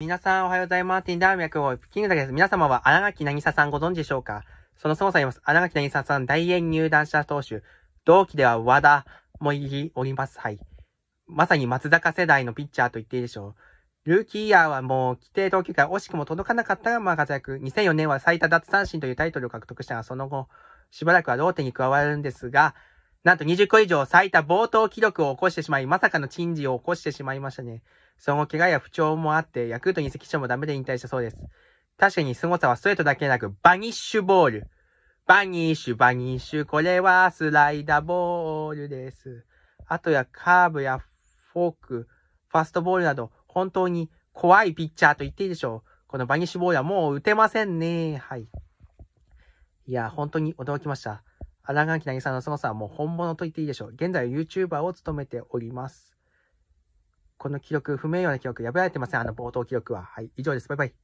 皆さんおはようございます。ティンダークをキングだけです。皆様は荒垣渚さんご存知でしょうかその凄さ言います。荒垣渚さん大円入団者投手。同期では和田もいおります。はい。まさに松坂世代のピッチャーと言っていいでしょう。ルーキーイヤーはもう規定投球ら惜しくも届かなかったがまあ活躍。2004年は最多奪三振というタイトルを獲得したが、その後、しばらくはローテに加わるんですが、なんと20個以上最多冒頭記録を起こしてしまい、まさかの珍事を起こしてしまいましたね。その怪我や不調もあって、ヤクルトに移籍もダメで引退したそうです。確かに凄さはストレートだけでなく、バニッシュボール。バニッシュ、バニッシュ、これはスライダーボールです。あとやカーブやフォーク、ファストボールなど、本当に怖いピッチャーと言っていいでしょう。このバニッシュボールはもう打てませんね。はい。いや、本当に驚きました。荒垣渚さんのそのさはもう本物と言っていいでしょう。現在 YouTuber を務めております。この記録、不名誉な記録、破られてません。あの冒頭記録は。はい、以上です。バイバイ。